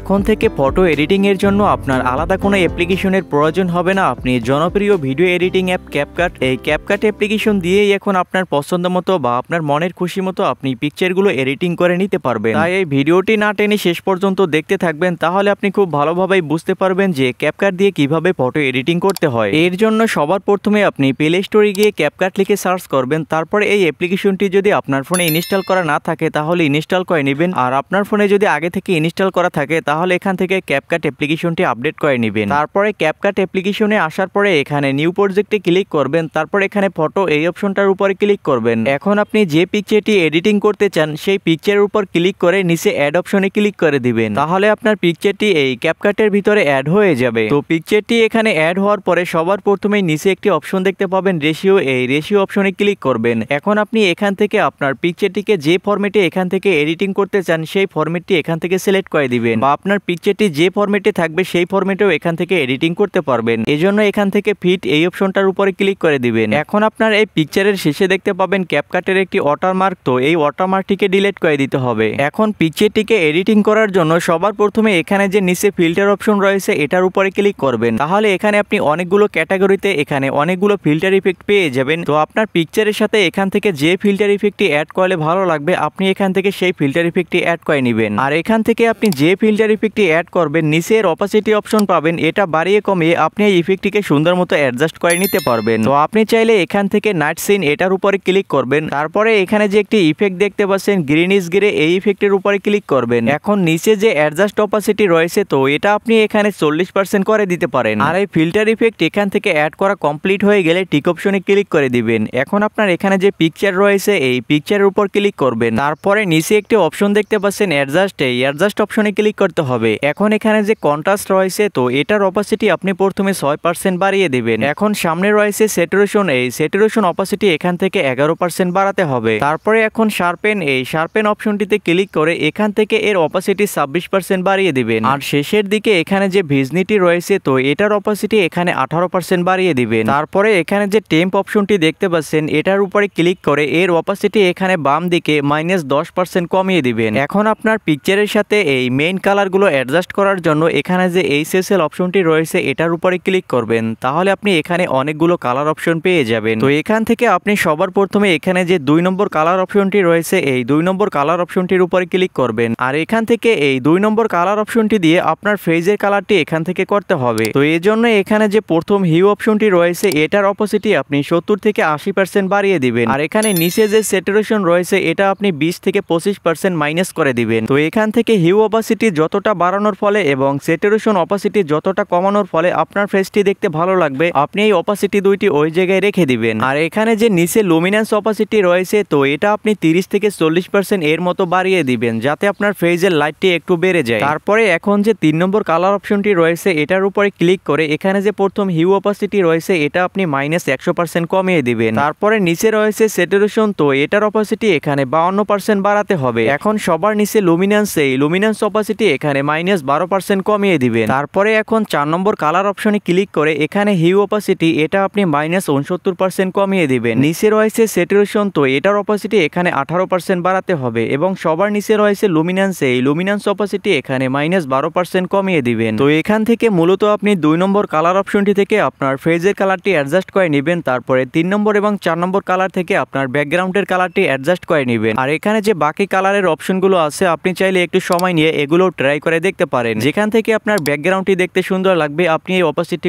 এখন থেকে ফটো এডিটিংয়ের জন্য আপনার আলাদা কোনো অ্যাপ্লিকেশনের প্রয়োজন হবে না আপনি জনপ্রিয় ভিডিও এডিটিং অ্যাপ ক্যাপকাট এই ক্যাপকাট অ্যাপ্লিকেশন দিয়েই এখন আপনার পছন্দ মতো বা আপনার মনের খুশি মতো আপনি পিকচারগুলো এডিটিং করে নিতে পারবেন তাই এই ভিডিওটি না টেনে শেষ পর্যন্ত দেখতে থাকবেন তাহলে আপনি খুব ভালোভাবেই বুঝতে পারবেন যে ক্যাপকাট দিয়ে কিভাবে ফটো এডিটিং করতে হয় এর জন্য সবার প্রথমে আপনি প্লে স্টোরে গিয়ে ক্যাপকাট লিখে সার্চ করবেন তারপরে এই অ্যাপ্লিকেশনটি যদি আপনার ফোনে ইনস্টল করা না থাকে তাহলে ইনস্টল করে নেবেন আর আপনার ফোনে যদি আগে থেকে ইনস্টল করা থাকে তাহলে এখান থেকে ক্যাপকাট অ্যাপ্লিকেশনটি আপডেট করে নেবেন তারপরে ক্যাপকাট অ্যাপ্লিকেশনে আসার পরে এখানে নিউ প্রজেক্টে ক্লিক করবেন তারপর এখানে ফটো এই অপশনটার উপরে ক্লিক করবেন এখন আপনি যে পিকচারটি এডিটিং করতে চান সেই পিকচারের উপর ক্লিক করে নিচে অ্যাড অপশনে ক্লিক করে দিবেন তাহলে আপনার পিকচারটি এই ক্যাপকাটের ভিতরে অ্যাড হয়ে যাবে তো পিকচারটি এখানে অ্যাড হওয়ার পরে সবার প্রথমেই নিচে একটি অপশন দেখতে পাবেন রেশিও এই রেশিও অপশনে ক্লিক করবেন এখন আপনি এখান থেকে আপনার পিকচারটিকে যে ফর্মেটে এখান থেকে এডিটিং করতে চান সেই ফর্মেটটি এখান থেকে সিলেক্ট করে দিবেন বা আপনার পিকচারটি যে ফর্মেটে থাকবে সেই ফর্মেটেও এখান থেকে এডিটিং করতে পারবেন এজন্য এখান থেকে ফিট এই অপশনটার উপরে ক্লিক করে দিবেন এখন আপনার এই পিকচারের শেষে দেখতে পাবেন ক্যাপকাটের একটি ওয়াটারমার্ক তো এই ওয়াটারমার্কটিকে ডিলিট করে দিতে হবে এখন পিকচারটিকে এডিটিং করার জন্য সবার প্রথমে এখানে যে নিচে ফিল্টার অপশন রয়েছে এটার উপরে ক্লিক করবেন তাহলে এখানে আপনি অনেকগুলো ক্যাটাগরিতে এখানে অনেকগুলো ফিল্টার ইফেক্ট পেয়ে যাবেন তো আপনার পিকচারের সাথে এখান থেকে যে ফিল্টার ইফেক্টটি অ্যাড করলে ভালো লাগবে আপনি এখান থেকে সেই ফিল্টার ইফেক্টটি অ্যাড করে নেবেন আর এখান থেকে আপনি যে ফিল্টার ফিল্টার ইফেক্টটি অ্যাড করবেন নিচের অপাসিটি অপশন পাবেন এটা বাড়িয়ে কমিয়ে আপনি এই ইফেক্টটিকে সুন্দর মতো অ্যাডজাস্ট করে নিতে পারবেন তো আপনি চাইলে এখান থেকে নাইট সিন এটার উপরে ক্লিক করবেন তারপরে এখানে যে একটি ইফেক্ট দেখতে পাচ্ছেন গ্রিন ইস গ্রে এই ইফেক্টের উপরে ক্লিক করবেন এখন নিচে যে অ্যাডজাস্ট অপাসিটি রয়েছে তো এটা আপনি এখানে চল্লিশ পার্সেন্ট করে দিতে পারেন আর এই ফিল্টার ইফেক্ট এখান থেকে অ্যাড করা কমপ্লিট হয়ে গেলে টিক অপশনে ক্লিক করে দিবেন এখন আপনার এখানে যে পিকচার রয়েছে এই পিকচারের উপর ক্লিক করবেন তারপরে নিচে একটি অপশন দেখতে পাচ্ছেন অ্যাডজাস্ট এই অ্যাডজাস্ট অপশনে ক্লিক করতে হবে এখন এখানে যে কন্ট্রাস্ট রয়েছে তো এটার অপাসিটি আপনি প্রথমে ছয় পার্সেন্ট বাড়িয়ে দেবেন এখন সামনে রয়েছে সেটুরেশন এই সেটুরেশন অপাসিটি এখান থেকে এগারো পার্সেন্ট বাড়াতে হবে তারপরে এখন শার্পেন এই শার্পেন অপশনটিতে ক্লিক করে এখান থেকে এর অপাসিটি ছাব্বিশ পার্সেন্ট বাড়িয়ে দিবেন আর শেষের দিকে এখানে যে ভিজনিটি রয়েছে তো এটার অপাসিটি এখানে আঠারো পার্সেন্ট বাড়িয়ে দিবেন তারপরে এখানে যে টেম্প অপশনটি দেখতে পাচ্ছেন এটার উপরে ক্লিক করে এর অপাসিটি এখানে বাম দিকে মাইনাস দশ পার্সেন্ট কমিয়ে দিবেন এখন আপনার পিকচারের সাথে এই মেইন কালার কালারগুলো অ্যাডজাস্ট করার জন্য এখানে যে এইচএসএল অপশনটি রয়েছে এটার উপরে ক্লিক করবেন তাহলে আপনি এখানে অনেকগুলো কালার অপশন পেয়ে যাবেন তো এখান থেকে আপনি সবার প্রথমে এখানে যে দুই নম্বর কালার অপশনটি রয়েছে এই দুই নম্বর কালার অপশনটির উপরে ক্লিক করবেন আর এখান থেকে এই দুই নম্বর কালার অপশনটি দিয়ে আপনার ফেজের কালারটি এখান থেকে করতে হবে তো এই জন্য এখানে যে প্রথম হিউ অপশনটি রয়েছে এটার অপোজিটই আপনি সত্তর থেকে আশি পার্সেন্ট বাড়িয়ে দিবেন আর এখানে নিচে যে সেটারেশন রয়েছে এটা আপনি বিশ থেকে পঁচিশ পার্সেন্ট মাইনাস করে দিবেন তো এখান থেকে হিউ অপাসিটি যতটা বাড়ানোর ফলে এবং স্যাচুরেশন অপাসিটি যতটা কমানোর ফলে আপনার ফেসটি দেখতে ভালো লাগবে আপনি এই অপাসিটি দুইটি ওই জায়গায় রেখে দিবেন আর এখানে যে নিচে লুমিনেন্স অপাসিটি রয়েছে তো এটা আপনি 30 থেকে চল্লিশ পার্সেন্ট এর মতো বাড়িয়ে দিবেন যাতে আপনার ফেজের লাইটটি একটু বেড়ে যায় তারপরে এখন যে তিন নম্বর কালার অপশনটি রয়েছে এটার উপরে ক্লিক করে এখানে যে প্রথম হিউ অপাসিটি রয়েছে এটা আপনি মাইনাস একশো পার্সেন্ট কমিয়ে দিবেন তারপরে নিচে রয়েছে স্যাচুরেশন তো এটার অপাসিটি এখানে বাউন্ন পার্সেন্ট বাড়াতে হবে এখন সবার নিচে লুমিনেন্স এই লুমিনেন্স অপাসিটি এখানে মাইনাস বারো পার্সেন্ট কমিয়ে দিবেন তারপরে এখন চার নম্বর কালার অপশনে ক্লিক করে এখানে হিউ অপাসিটি এটা আপনি মাইনাস উনসত্তর পার্সেন্ট কমিয়ে দিবেন নিচে রয়েছে স্যাটুরেশন তো এটার অপাসিটি এখানে আঠারো পার্সেন্ট বাড়াতে হবে এবং সবার নিচে রয়েছে লুমিনান্স এই লুমিনান্স অপাসিটি এখানে মাইনাস বারো পার্সেন্ট কমিয়ে দিবেন তো এখান থেকে মূলত আপনি দুই নম্বর কালার অপশনটি থেকে আপনার ফ্রেজের কালারটি অ্যাডজাস্ট করে নেবেন তারপরে তিন নম্বর এবং চার নম্বর কালার থেকে আপনার ব্যাকগ্রাউন্ডের কালারটি অ্যাডজাস্ট করে নেবেন আর এখানে যে বাকি কালারের অপশনগুলো আছে আপনি চাইলে একটু সময় নিয়ে এগুলো ট্রাই ড্রাই করে দেখতে পারেন যেখান থেকে আপনার ব্যাকগ্রাউন্ডটি দেখতে সুন্দর লাগবে আপনি এই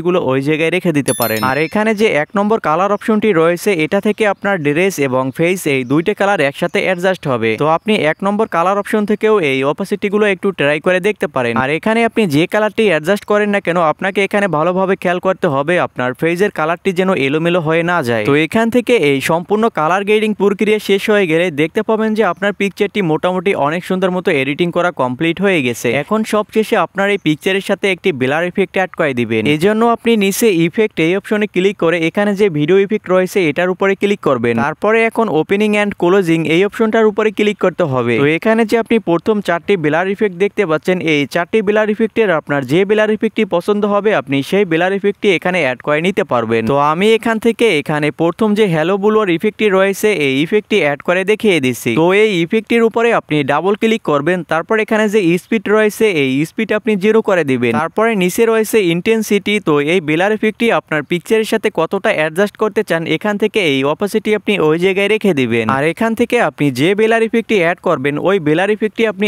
গুলো ওই জায়গায় রেখে দিতে পারেন আর এখানে যে এক নম্বর কালার অপশনটি রয়েছে এটা থেকে আপনার ড্রেস এবং ফেস এই দুইটা কালার একসাথে অ্যাডজাস্ট হবে তো আপনি এক নম্বর কালার অপশন থেকেও এই গুলো একটু ট্রাই করে দেখতে পারেন আর এখানে আপনি যে কালারটি অ্যাডজাস্ট করেন না কেন আপনাকে এখানে ভালোভাবে খেয়াল করতে হবে আপনার ফেজের কালারটি যেন এলোমেলো হয়ে না যায় তো এখান থেকে এই সম্পূর্ণ কালার গ্রেডিং প্রক্রিয়া শেষ হয়ে গেলে দেখতে পাবেন যে আপনার পিকচারটি মোটামুটি অনেক সুন্দর মতো এডিটিং করা কমপ্লিট হয়ে গেছে আছে এখন সবশেষে আপনার এই পিকচারের সাথে একটি ব্লার ইফেক্ট অ্যাড করে দিবেন এজন্য আপনি নিচে ইফেক্ট এই অপশনে ক্লিক করে এখানে যে ভিডিও ইফেক্ট রয়েছে এটার উপরে ক্লিক করবেন তারপরে এখন ওপেনিং অ্যান্ড ক্লোজিং এই অপশনটার উপরে ক্লিক করতে হবে তো এখানে যে আপনি প্রথম চারটি ব্লার ইফেক্ট দেখতে পাচ্ছেন এই চারটি ব্লার ইফেক্টের আপনার যে ব্লার ইফেক্টটি পছন্দ হবে আপনি সেই ব্লার ইফেক্টটি এখানে অ্যাড করে নিতে পারবেন তো আমি এখান থেকে এখানে প্রথম যে হ্যালো বুলোর ইফেক্টটি রয়েছে এই ইফেক্টটি অ্যাড করে দেখিয়ে দিচ্ছি তো এই ইফেক্টটির উপরে আপনি ডাবল ক্লিক করবেন তারপর এখানে যে স্পিড রয়েছে এই স্পিড আপনি জিরো করে দিবেন তারপরে নিচে রয়েছে ইন্টেন্সিটি তো এই বেলার ইফেক্টটি আপনার পিকচারের সাথে কতটা অ্যাডজাস্ট করতে চান এখান থেকে এই অপাসিটি আপনি ওই জায়গায় রেখে দিবেন আর এখান থেকে আপনি যে বেলার ইফেক্টটি অ্যাড করবেন ওই বেলার ইফেক্টটি আপনি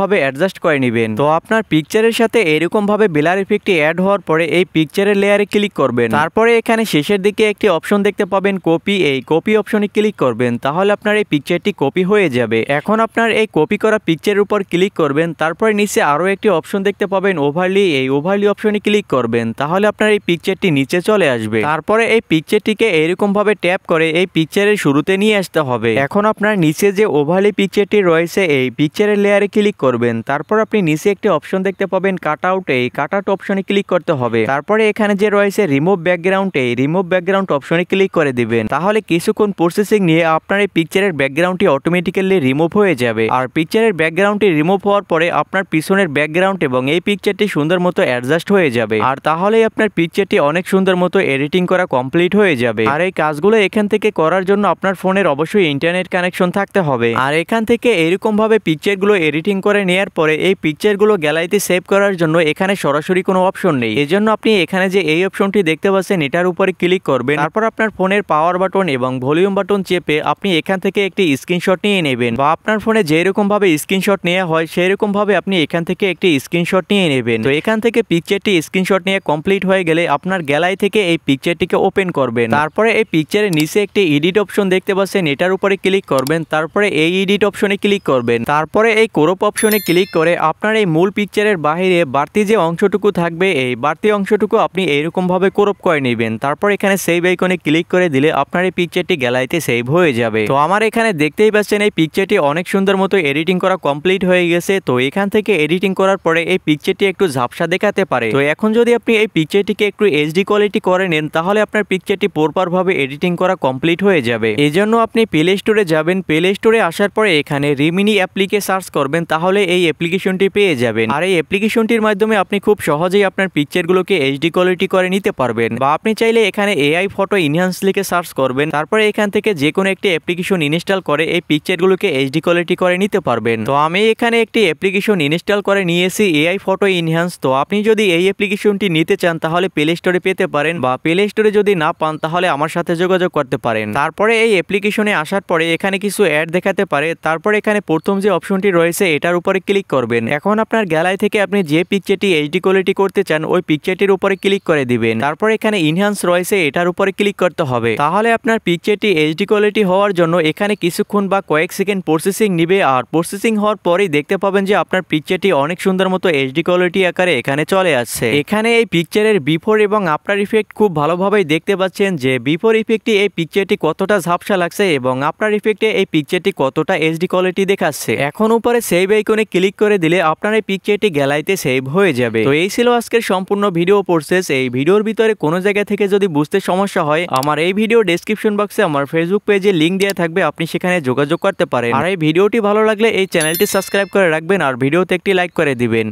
ভাবে অ্যাডজাস্ট করে নেবেন তো আপনার পিকচারের সাথে এরকম ভাবে বেলার ইফেক্টটি অ্যাড হওয়ার পরে এই পিকচারের লেয়ারে ক্লিক করবেন তারপরে এখানে শেষের দিকে একটি অপশন দেখতে পাবেন কপি এই কপি অপশনে ক্লিক করবেন তাহলে আপনার এই পিকচারটি কপি হয়ে যাবে এখন আপনার এই কপি করা পিকচারের উপর ক্লিক করবেন তারপরে নিচে নিচে আরও একটি অপশন দেখতে পাবেন ওভারলি এই ওভারলি অপশনে ক্লিক করবেন তাহলে আপনার এই পিকচারটি নিচে চলে আসবে তারপরে এই পিকচারটিকে এরকমভাবে ট্যাপ করে এই পিকচারের শুরুতে নিয়ে আসতে হবে এখন আপনার নিচে যে ওভারলি পিকচারটি রয়েছে এই পিকচারের লেয়ারে ক্লিক করবেন তারপর আপনি নিচে একটি অপশন দেখতে পাবেন কাট আউট এই কাট আউট অপশনে ক্লিক করতে হবে তারপরে এখানে যে রয়েছে রিমুভ ব্যাকগ্রাউন্ড এই রিমুভ ব্যাকগ্রাউন্ড অপশনে ক্লিক করে দিবেন তাহলে কিছুক্ষণ প্রসেসিং নিয়ে আপনার এই পিকচারের ব্যাকগ্রাউন্ডটি অটোমেটিক্যালি রিমুভ হয়ে যাবে আর পিকচারের ব্যাকগ্রাউন্ডটি রিমুভ হওয়ার পরে আপনার পিছনের ব্যাকগ্রাউন্ড এবং এই পিকচারটি সুন্দর মতো অ্যাডজাস্ট হয়ে যাবে আর তাহলেই আপনার পিকচারটি অনেক সুন্দর মতো এডিটিং করা কমপ্লিট হয়ে যাবে আর এই কাজগুলো এখান থেকে করার জন্য আপনার ফোনের অবশ্যই ইন্টারনেট কানেকশন থাকতে হবে আর এখান থেকে এরকমভাবে পিকচারগুলো এডিটিং করে নেওয়ার পরে এই পিকচারগুলো গ্যালারিতে সেভ করার জন্য এখানে সরাসরি কোনো অপশন নেই এজন্য আপনি এখানে যে এই অপশনটি দেখতে পাচ্ছেন এটার উপরে ক্লিক করবেন তারপর আপনার ফোনের পাওয়ার বাটন এবং ভলিউম বাটন চেপে আপনি এখান থেকে একটি স্ক্রিনশট নিয়ে নেবেন বা আপনার ফোনে যেরকমভাবে স্ক্রিনশট নেওয়া হয় সেরকম ভাবে আপনি এখান থেকে একটি স্ক্রিনশট নিয়ে নেবেন তো এখান থেকে পিকচারটি স্ক্রিনশট নিয়ে কমপ্লিট হয়ে গেলে আপনার গ্যালারি থেকে এই পিকচারটিকে ওপেন করবেন তারপরে এই পিকচারের নিচে একটি এডিট অপশন দেখতে পাচ্ছেন এটার উপরে ক্লিক করবেন তারপরে এই এডিট অপশনে ক্লিক করবেন তারপরে এই ক্রোপ অপশনে ক্লিক করে আপনার এই মূল পিকচারের বাহিরে বাড়তি যে অংশটুকু থাকবে এই বাড়তি অংশটুকু আপনি ভাবে কোরোপ করে নেবেন তারপর এখানে সেভ আইকনে ক্লিক করে দিলে আপনার এই পিকচারটি গ্যালারিতে সেভ হয়ে যাবে তো আমার এখানে দেখতেই পাচ্ছেন এই পিকচারটি অনেক সুন্দর মতো এডিটিং করা কমপ্লিট হয়ে গেছে তো এখান থেকে আপনাকে এডিটিং করার পরে এই পিকচারটি একটু ঝাপসা দেখাতে পারে তো এখন যদি আপনি এই পিকচারটিকে একটু এইচডি কোয়ালিটি করে নেন তাহলে আপনার পিকচারটি প্রপারভাবে এডিটিং করা কমপ্লিট হয়ে যাবে এই জন্য আপনি প্লে স্টোরে যাবেন প্লে স্টোরে আসার পরে এখানে রিমিনি অ্যাপ্লিকে সার্চ করবেন তাহলে এই অ্যাপ্লিকেশনটি পেয়ে যাবেন আর এই অ্যাপ্লিকেশনটির মাধ্যমে আপনি খুব সহজেই আপনার পিকচারগুলোকে এইচডি কোয়ালিটি করে নিতে পারবেন বা আপনি চাইলে এখানে এআই ফটো ইনহান্স লিখে সার্চ করবেন তারপরে এখান থেকে যে কোনো একটি অ্যাপ্লিকেশন ইনস্টল করে এই পিকচারগুলোকে এইচডি কোয়ালিটি করে নিতে পারবেন তো আমি এখানে একটি অ্যাপ্লিকেশন ইনস্টল ইনস্টল করে নিয়েছি এআই ফটো ইনহ্যান্স তো আপনি যদি এই অ্যাপ্লিকেশনটি নিতে চান তাহলে প্লে স্টোরে পেতে পারেন বা প্লে স্টোরে যদি না পান তাহলে আমার সাথে যোগাযোগ করতে পারেন তারপরে এই অ্যাপ্লিকেশনে আসার পরে এখানে কিছু অ্যাড দেখাতে পারে তারপরে এখানে প্রথম যে অপশনটি রয়েছে এটার উপরে ক্লিক করবেন এখন আপনার গ্যালারি থেকে আপনি যে পিকচারটি এইচডি কোয়ালিটি করতে চান ওই পিকচারটির উপরে ক্লিক করে দিবেন তারপর এখানে ইনহ্যান্স রয়েছে এটার উপরে ক্লিক করতে হবে তাহলে আপনার পিকচারটি এইচডি কোয়ালিটি হওয়ার জন্য এখানে কিছুক্ষণ বা কয়েক সেকেন্ড প্রসেসিং নিবে আর প্রসেসিং হওয়ার পরেই দেখতে পাবেন যে আপনার পিকচার পিকচারটি অনেক সুন্দর মতো এইচডি কোয়ালিটি আকারে এখানে চলে আসছে এখানে এই পিকচারের বিফোর এবং আফটার ইফেক্ট খুব ভালোভাবেই দেখতে পাচ্ছেন যে বিফোর ইফেক্টটি এই পিকচারটি কতটা ঝাপসা লাগছে এবং আফটার ইফেক্টে এই পিকচারটি কতটা এইচডি কোয়ালিটি দেখাচ্ছে এখন উপরে সেভ আইকনে ক্লিক করে দিলে আপনার এই পিকচারটি গ্যালারিতে সেভ হয়ে যাবে তো এই ছিল আজকের সম্পূর্ণ ভিডিও প্রসেস এই ভিডিওর ভিতরে কোনো জায়গা থেকে যদি বুঝতে সমস্যা হয় আমার এই ভিডিও ডেসক্রিপশন বক্সে আমার ফেসবুক পেজে লিঙ্ক দেওয়া থাকবে আপনি সেখানে যোগাযোগ করতে পারেন আর এই ভিডিওটি ভালো লাগলে এই চ্যানেলটি সাবস্ক্রাইব করে রাখবেন আর ভিডিওতে একটি লাইক করে দিবেন